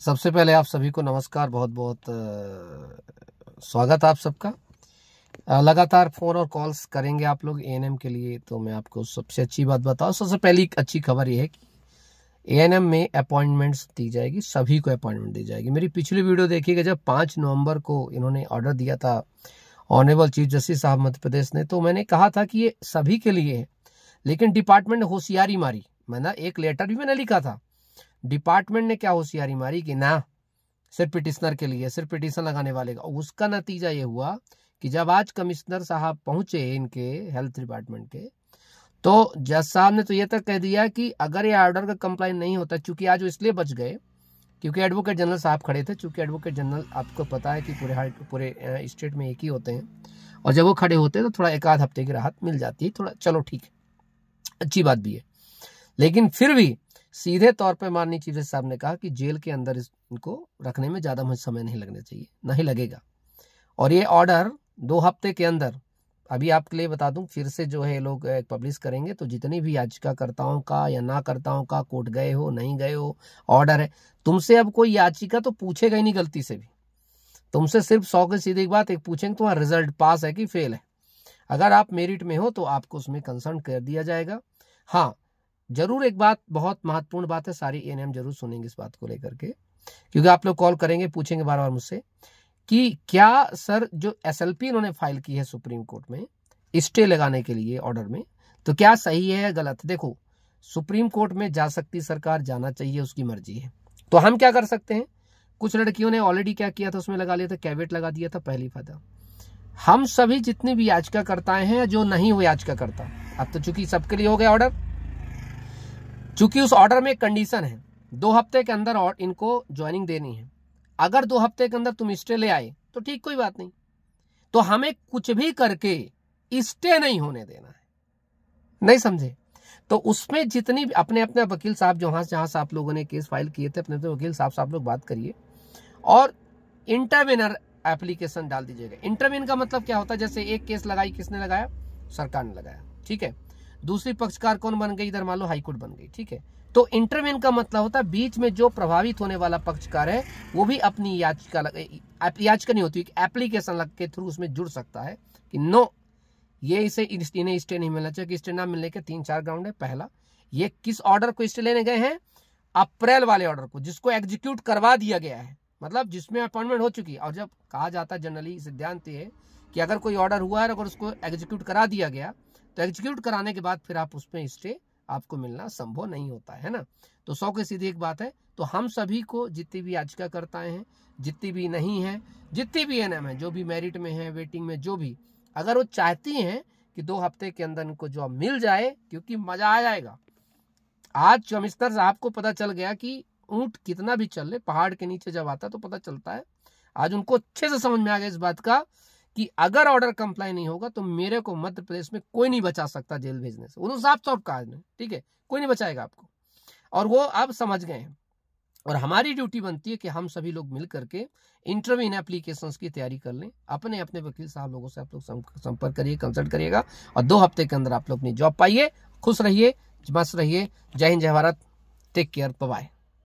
सबसे पहले आप सभी को नमस्कार बहुत बहुत स्वागत आप सबका लगातार फ़ोन और कॉल्स करेंगे आप लोग एएनएम के लिए तो मैं आपको सबसे अच्छी बात बताऊँ सबसे पहली अच्छी खबर यह है कि एएनएम में अपॉइंटमेंट्स दी जाएगी सभी को अपॉइंटमेंट दी जाएगी मेरी पिछली वीडियो देखिएगा जब पाँच नवंबर को इन्होंने ऑर्डर दिया था ऑनरेबल चीफ जस्टिस साहब मध्य प्रदेश ने तो मैंने कहा था कि ये सभी के लिए है लेकिन डिपार्टमेंट होशियारी मारी मैंने एक लेटर भी मैंने लिखा था डिपार्टमेंट ने क्या होशियारी मारी कि ना सिर्फ पिटिशनर के लिए सिर्फ पिटिशन लगाने वाले का उसका नतीजा ये हुआ कि जब आज कमिश्नर साहब पहुंचे इनके हेल्थ डिपार्टमेंट के तो जज साहब ने तो ये तक कह दिया कि अगर ये ऑर्डर का कंप्लाइन नहीं होता चूंकि आज वो इसलिए बच गए क्योंकि एडवोकेट जनरल साहब खड़े थे चूंकि एडवोकेट जनरल आपको पता है कि पूरे पूरे स्टेट में एक ही होते हैं और जब वो खड़े होते हैं तो थोड़ा एक आध हफ्ते की राहत मिल जाती है थोड़ा चलो ठीक है अच्छी बात भी है लेकिन फिर भी सीधे तौर पर माननीय चीफ जस्टिस साहब ने कहा कि जेल के अंदर इनको रखने में ज़्यादा मुझे समय नहीं लगना चाहिए नहीं लगेगा और ये ऑर्डर दो हफ्ते के अंदर अभी आपके लिए बता दूं फिर से जो है लोग पब्लिश करेंगे तो जितनी भी याचिकाकर्ताओं का या ना करताओं का कोर्ट गए हो नहीं गए हो ऑर्डर है तुमसे अब कोई याचिका तो पूछेगा ही नहीं गलती से भी तुमसे सिर्फ सौ के सीधे एक बात एक पूछेंगे तुम्हारा रिजल्ट पास है कि फेल है अगर आप मेरिट में हो तो आपको उसमें कंसर्न कर दिया जाएगा हाँ जरूर एक बात बहुत महत्वपूर्ण बात है सारी एन जरूर सुनेंगे इस बात को लेकर के क्योंकि आप लोग कॉल करेंगे पूछेंगे बार बार मुझसे कि क्या सर जो एस इन्होंने फाइल की है सुप्रीम कोर्ट में स्टे लगाने के लिए ऑर्डर में तो क्या सही है गलत देखो सुप्रीम कोर्ट में जा सकती सरकार जाना चाहिए उसकी मर्जी है तो हम क्या कर सकते हैं कुछ लड़कियों ने ऑलरेडी क्या किया था उसमें लगा लिया था कैबिट लगा दिया था पहली फायदा हम सभी जितने भी याचिका हैं जो नहीं हो याचिका करता अब तो चूंकि सबके लिए हो गया ऑर्डर चूंकि उस ऑर्डर में कंडीशन है दो हफ्ते के अंदर और इनको ज्वाइनिंग देनी है अगर दो हफ्ते के अंदर तुम स्टे ले आए तो ठीक कोई बात नहीं तो हमें कुछ भी करके स्टे नहीं होने देना है नहीं समझे तो उसमें जितनी अपने अपने वकील साहब हाँ, जहाँ जहां से आप लोगों ने केस फाइल किए थे अपने अपने वकील साहब से आप लोग बात करिए और इंटरवेनर एप्लीकेशन डाल दीजिएगा इंटरवेन का मतलब क्या होता है जैसे एक केस लगाई किसने लगाया सरकार ने लगाया ठीक है दूसरी पक्षकार कौन बन गई इधर मान लो हाईकोर्ट बन गई ठीक है तो इंटरवेन का मतलब होता है बीच में जो प्रभावित होने वाला पक्षकार है वो भी अपनी याचिका याचिका नहीं होती एप्लीकेशन लग के थ्रू उसमें जुड़ सकता है कि नो ये इसे इन्हें स्टे नहीं मिलना चाहिए स्टे ना मिलने के तीन चार ग्राउंड है पहला ये किस ऑर्डर को स्टे लेने गए हैं अप्रैल वाले ऑर्डर को जिसको एग्जीक्यूट करवा दिया गया है मतलब जिसमें अपॉइंटमेंट हो चुकी है और जब कहा जाता है जनरली सिद्धांत ये कि अगर कोई ऑर्डर हुआ है अगर उसको एग्जीक्यूट करा दिया गया तो एग्जीक्यूट कराने के बाद फिर आप उसमें स्टे आपको मिलना संभव नहीं होता है ना तो सौ के सीधी एक बात है तो हम सभी को जितनी भी याचिका करता हैं जितनी भी नहीं है जितनी भी एनएम है जो भी मेरिट में है वेटिंग में जो भी अगर वो चाहती हैं कि दो हफ्ते के अंदर इनको जॉब मिल जाए क्योंकि मजा आ जाएगा आज चमिस्तर साहब को पता चल गया कि ऊंट कितना भी चल ले पहाड़ के नीचे जब आता तो पता चलता है आज उनको अच्छे से समझ में आ गया इस बात का कि अगर ऑर्डर कंप्लाई नहीं होगा तो मेरे को मध्य प्रदेश में कोई नहीं बचा सकता जेल भेजने से उन्होंने तो साफ तौर कहा ठीक है कोई नहीं बचाएगा आपको और वो अब समझ गए हैं और हमारी ड्यूटी बनती है कि हम सभी लोग मिल करके इंटरव्यू एप्लीकेशन की तैयारी कर लें अपने अपने वकील साहब लोगों से आप लोग संपर्क करिए कंसल्ट करिएगा और दो हफ्ते के अंदर आप लोग अपनी जॉब पाइए खुश रहिए मस्त रहिए जय हिंद जय भारत टेक केयर बाय